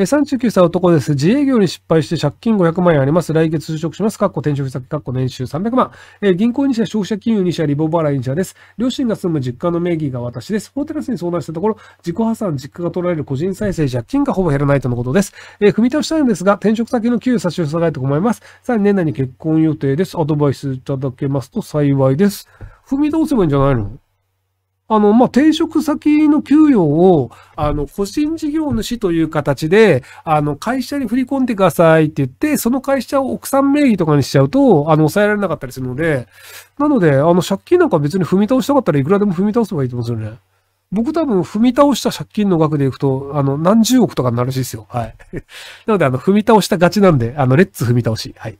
えー、39歳男です。自営業に失敗して借金500万円あります。来月就職します。かっこ転職先、かっこ年収300万。えー、銀行2社、消費者金融2社、リボ払い2社です。両親が住む実家の名義が私です。ホテルスに相談したところ、自己破産、実家が取られる個人再生、借金がほぼ減らないとのことです。えー、踏み倒したいんですが、転職先の給与差し押さえたと思います。さらに年内に結婚予定です。アドバイスいただけますと幸いです。踏み倒せばいいんじゃないのあの、まあ、転職先の給与を、あの、個人事業主という形で、あの、会社に振り込んでくださいって言って、その会社を奥さん名義とかにしちゃうと、あの、抑えられなかったりするので、なので、あの、借金なんか別に踏み倒したかったらいくらでも踏み倒せばいいと思うんですよね。僕多分踏み倒した借金の額でいくと、あの、何十億とかになるしですよ。はい。なので、あの、踏み倒したガチなんで、あの、レッツ踏み倒し。はい。